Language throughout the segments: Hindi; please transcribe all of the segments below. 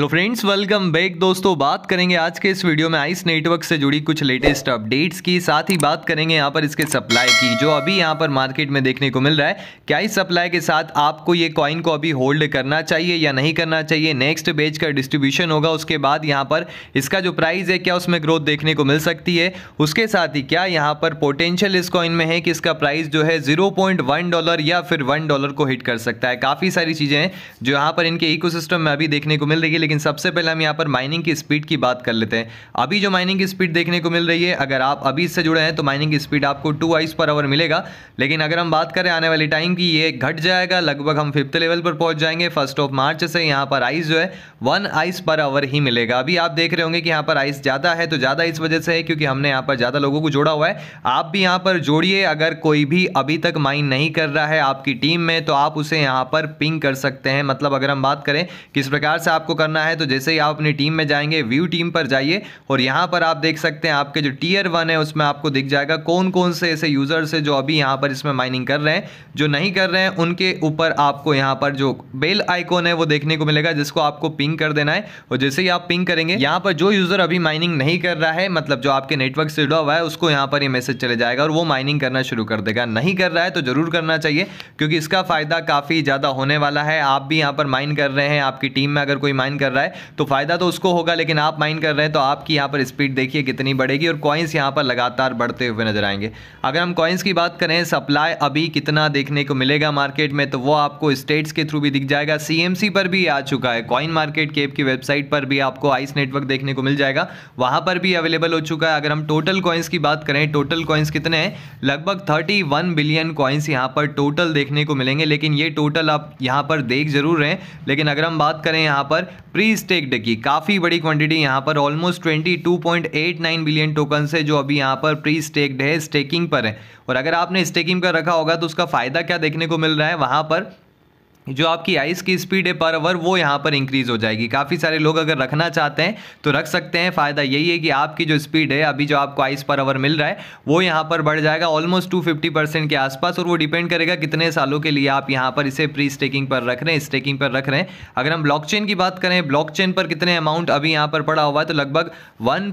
हेलो फ्रेंड्स वेलकम बैक दोस्तों बात करेंगे आज के इस वीडियो में आइस नेटवर्क से जुड़ी कुछ लेटेस्ट अपडेट्स की साथ ही बात करेंगे यहाँ पर इसके सप्लाई की जो अभी यहाँ पर मार्केट में देखने को मिल रहा है क्या इस सप्लाई के साथ आपको ये कॉइन को अभी होल्ड करना चाहिए या नहीं करना चाहिए नेक्स्ट बेच का डिस्ट्रीब्यूशन होगा उसके बाद यहाँ पर इसका जो प्राइस है क्या उसमें ग्रोथ देखने को मिल सकती है उसके साथ ही क्या यहाँ पर पोटेंशियल इस कॉइन में है कि इसका प्राइस जो है जीरो डॉलर या फिर वन डॉलर को हिट कर सकता है काफ़ी सारी चीज़ें हैं जो यहाँ पर इनके इको में अभी देखने को मिल रही है लेकिन सबसे पहले हम यहाँ पर माइनिंग की स्पीड की बात कर लेते हैं अभी जो माइनिंग की स्पीड देखने को मिल रही है अगर आप अभी इससे जुड़े हैं तो माइनिंग की स्पीड आपको टू आइस पर आवर मिलेगा लेकिन अगर हम बात करें आने वाले टाइम की ये घट जाएगा लगभग हम फिफ्थ लेवल पर पहुँच जाएंगे फर्स्ट ऑफ मार्च से यहाँ पर आइस जो है वन आइस पर आवर ही मिलेगा अभी आप देख रहे होंगे कि यहाँ पर आइस ज़्यादा है तो ज़्यादा इस वजह से है क्योंकि हमने यहाँ पर ज़्यादा लोगों को जोड़ा हुआ है आप भी यहाँ पर जोड़िए अगर कोई भी अभी तक माइन नहीं कर रहा है आपकी टीम में तो आप उसे यहाँ पर पिंग कर सकते हैं मतलब अगर हम बात करें किस प्रकार से आपको करना करना है तो जैसे ही आप अपनी टीम में जाएंगे व्यू टीम पर जाइए और यहाँ पर आप देख सकते हैं आपके जो टीयर वन है उसमें आपको दिख जाएगा कौन कौन से ऐसे यूज़र्स है जो अभी यहाँ पर इसमें माइनिंग कर रहे हैं जो नहीं कर रहे हैं उनके ऊपर आपको यहाँ पर जो बेल आइकॉन है वो देखने को मिलेगा जिसको आपको पिंक कर देना है और जैसे ही आप पिंक करेंगे यहाँ पर जो यूज़र अभी माइनिंग नहीं कर रहा है मतलब जो आपके नेटवर्क से जुड़ा हुआ है उसको यहाँ पर ये मैसेज चले जाएगा और वो माइनिंग करना शुरू कर देगा नहीं कर रहा है तो ज़रूर करना चाहिए क्योंकि इसका फ़ायदा काफ़ी ज़्यादा होने वाला है आप भी यहाँ पर माइन कर रहे हैं आपकी टीम में अगर कोई माइन कर रहा है तो फ़ायदा तो उसको होगा लेकिन आप माइन कर रहे हैं तो आपकी यहाँ पर स्पीड देखिए कितनी बढ़ेगी और कॉइन्स यहाँ पर लगातार बढ़ते हुए नजर आएंगे अगर हम कॉइन्स की बात करें सप्लाई अभी कितना देखने को मिलेगा मार्केट में तो वो आपको स्टेट्स के थ्रू भी दिख जाएगा सी पर भी आ चुका है कॉइन मार्केट केप की वेबसाइट पर भी आपको आइस नेटवर्क देखने को मिल जाएगा वहाँ पर भी अवेलेबल हो चुका है अगर हम टोटल कॉइन्स की बात करें टोटल कॉइन्स कितने हैं लगभग थर्टी बिलियन कॉइन्स यहाँ पर टोटल देखने को मिलेंगे लेकिन ये टोटल आप यहाँ पर देख जरूर रहे लेकिन अगर हम बात करें यहाँ पर प्री स्टेक्ड की काफ़ी बड़ी क्वांटिटी यहाँ पर ऑलमोस्ट 22.89 बिलियन टोकन है जो अभी यहाँ पर प्री स्टेक्ड है स्टेकिंग पर है और अगर आपने स्टेकिंग पर रखा होगा तो उसका फ़ायदा क्या देखने को मिल रहा है वहाँ पर जो आपकी आइस की स्पीड है पर आवर वो यहाँ पर इंक्रीज़ हो जाएगी काफ़ी सारे लोग अगर रखना चाहते हैं तो रख सकते हैं फ़ायदा यही है कि आपकी जो स्पीड है अभी जो आपको आइस पर आवर मिल रहा है वो यहाँ पर बढ़ जाएगा ऑलमोस्ट टू फिफ्टी परसेंट के आसपास और वो डिपेंड करेगा कितने सालों के लिए आप यहाँ पर इसे प्री स्टेकिंग पर रख रहे हैं स्टेकिंग पर रख रहे हैं अगर हम ब्लॉक की बात करें ब्लॉक पर कितने अमाउंट अभी यहाँ पर पड़ा हुआ है तो लगभग वन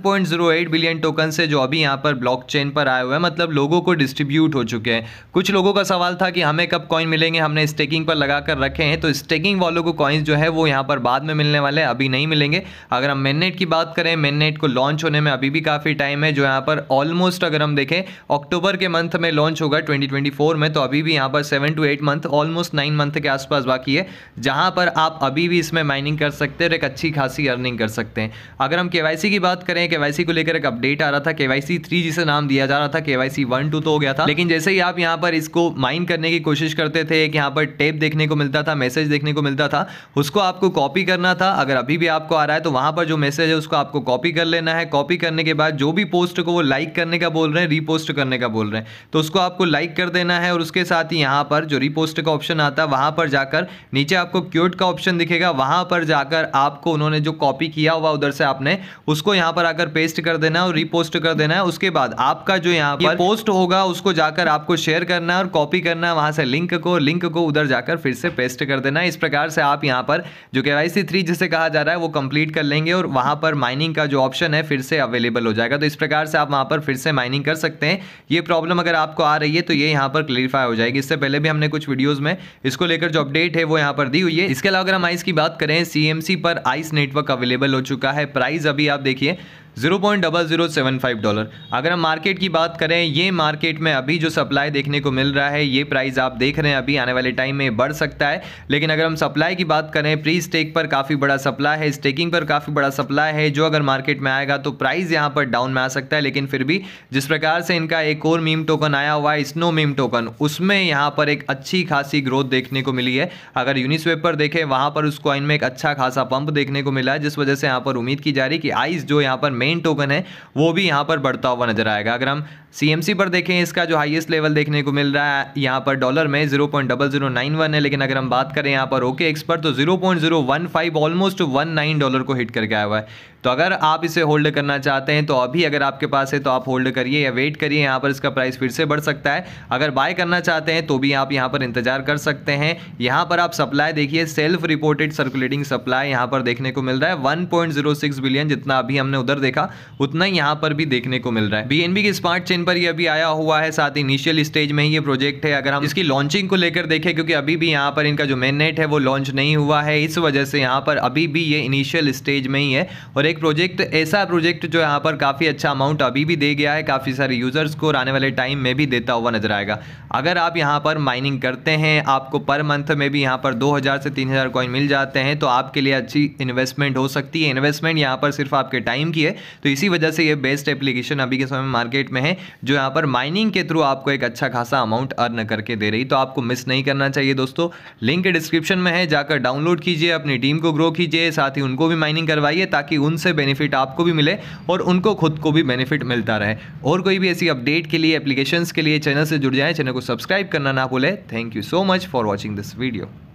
बिलियन टोकन से जो अभी यहाँ पर ब्लॉक पर आए हुए हैं मतलब लोगों को डिस्ट्रीब्यूट हो चुके हैं कुछ लोगों का सवाल था कि हमें कब कॉइन मिलेंगे हमने स्टेकिंग पर लगाकर रखे हैं तो स्टेकिंग वालों को कॉइन्स जो है वो यहाँ पर बाद में मिलने वाले हैं अभी नहीं मिलेंगे अगर हम मेननेट की बात करें मेननेट को लॉन्च होने में अभी भी काफ़ी टाइम है जो यहाँ पर ऑलमोस्ट अगर हम देखें अक्टूबर के मंथ में लॉन्च होगा ट्वेंटी में तो अभी भी यहाँ पर seven to eight month almost nine month के आसपास बाकी है जहाँ पर आप अभी भी इसमें माइनिंग कर सकते हैं और एक अच्छी खासी अर्निंग कर सकते हैं अगर हम के की बात करें के को लेकर एक अपडेट आ रहा था के वाई जिसे नाम दिया जा रहा था के वाई तो हो गया था लेकिन जैसे ही आप यहाँ पर इसको माइन करने की कोशिश करते थे कि यहाँ पर टेप देखने को मिल मिलता था मैसेज देखने को मिलता था उसको आपको कॉपी करना था अगर अभी भी आपको आ रहा है तो वहां पर जो मैसेज है उसको आपको कॉपी कर लेना है कॉपी करने के बाद जो भी पोस्ट को वो लाइक करने का बोल रहे हैं रीपोस्ट करने का बोल रहे हैं तो उसको आपको लाइक कर देना है और उसके साथ ही यहाँ पर जो रीपोस्ट का ऑप्शन आता है वहां पर जाकर नीचे आपको क्यूट का ऑप्शन दिखेगा वहां पर जाकर आपको उन्होंने जो कॉपी किया हुआ उधर से आपने उसको यहाँ पर आकर पेस्ट कर देना है और रीपोस्ट कर देना है उसके बाद आपका जो यहाँ पर पोस्ट होगा उसको जाकर आपको शेयर करना है और कॉपी करना है वहाँ से लिंक को लिंक को उधर जाकर फिर से पेस्ट कर देना इस प्रकार से आप यहाँ पर जो के वाई थ्री जिसे कहा जा रहा है वो कंप्लीट कर लेंगे और वहाँ पर माइनिंग का जो ऑप्शन है फिर से अवेलेबल हो जाएगा तो इस प्रकार से आप वहाँ पर फिर से माइनिंग कर सकते हैं ये प्रॉब्लम अगर आपको आ रही है तो ये यहाँ पर क्लियरिफाई हो जाएगी इससे पहले भी हमने कुछ वीडियोज़ में इसको लेकर जो अपडेट है वो यहाँ पर दी हुई है इसके अलावा अगर हम आइस की बात करें सी पर आइस नेटवर्क अवेलेबल हो चुका है प्राइस अभी आप देखिए zero point double zero seven five dollar अगर हम मार्केट की बात करें ये मार्केट में अभी जो सप्लाई देखने को मिल रहा है ये प्राइस आप देख रहे हैं अभी आने वाले टाइम में बढ़ सकता है लेकिन अगर हम सप्लाई की बात करें प्री स्टेक पर काफ़ी बड़ा सप्लाई है स्टेकिंग पर काफ़ी बड़ा सप्लाई है जो अगर मार्केट में आएगा तो प्राइस यहाँ पर डाउन में आ सकता है लेकिन फिर भी जिस प्रकार से इनका एक और मीम टोकन आया हुआ है स्नो मीम टोकन उसमें यहाँ पर एक अच्छी खासी ग्रोथ देखने को मिली है अगर यूनिस्वेप पर देखें वहाँ पर उस कॉइन में एक अच्छा खासा पंप देखने को मिला है जिस वजह से यहाँ पर उम्मीद की जा रही कि आइस जो यहाँ पर पेन टोकन है वो भी यहाँ पर बढ़ता हुआ नजर आएगा अगर हम सीएमसी पर देखें इसका जो हाईएस्ट लेवल देखने को मिल रहा है यहाँ पर डॉलर में zero point double zero nine one है लेकिन अगर हम बात करें यहाँ पर ओके एक्स पर तो zero point zero one five almost one nine dollar को हिट करके आया हुआ है तो अगर आप इसे होल्ड करना चाहते हैं तो अभी अगर आपके पास है तो आप होल्ड करिए या वेट करिए यहाँ पर इसका प्राइस फिर से बढ़ सकता है अगर बाय करना चाहते हैं तो भी आप यहाँ पर इंतजार कर सकते हैं यहाँ पर आप सप्लाई देखिए सेल्फ रिपोर्टेड सर्कुलेटिंग सप्लाई यहाँ पर देखने को मिल रहा है 1.06 बिलियन जितना अभी हमने उधर देखा उतना यहाँ पर भी देखने को मिल रहा है बी की स्मार्ट चेन पर ये अभी आया हुआ है साथ इनिशियल स्टेज में ही ये प्रोजेक्ट है अगर हम इसकी लॉन्चिंग को लेकर देखें क्योंकि अभी भी यहाँ पर इनका जो मेननेट है वो लॉन्च नहीं हुआ है इस वजह से यहाँ पर अभी भी ये इनिशियल स्टेज में ही है और एक प्रोजेक्ट ऐसा प्रोजेक्ट जो यहाँ पर काफ़ी अच्छा अमाउंट अभी भी दे गया है काफ़ी सारे यूज़र्स को आने वाले टाइम में भी देता हुआ नजर आएगा अगर आप यहाँ पर माइनिंग करते हैं आपको पर मंथ में भी यहाँ पर दो से तीन कॉइन मिल जाते हैं तो आपके लिए अच्छी इन्वेस्टमेंट हो सकती है इन्वेस्टमेंट यहाँ पर सिर्फ आपके टाइम की है तो इसी वजह से ये बेस्ट एप्लीकेशन अभी के समय मार्केट में है जो यहाँ पर माइनिंग के थ्रू आपको एक अच्छा खासा अमाउंट अर्न करके दे रही तो आपको मिस नहीं करना चाहिए दोस्तों लिंक डिस्क्रिप्शन में है जाकर डाउनलोड कीजिए अपनी टीम को ग्रो कीजिए साथ ही उनको भी माइनिंग करवाइए ताकि उनसे बेनिफिट आपको भी मिले और उनको खुद को भी बेनिफिट मिलता रहे और कोई भी ऐसी अपडेट के लिए एप्लीकेशन के लिए चैनल से जुड़ जाए चैनल को सब्सक्राइब करना ना भूलें thank you so much for watching this video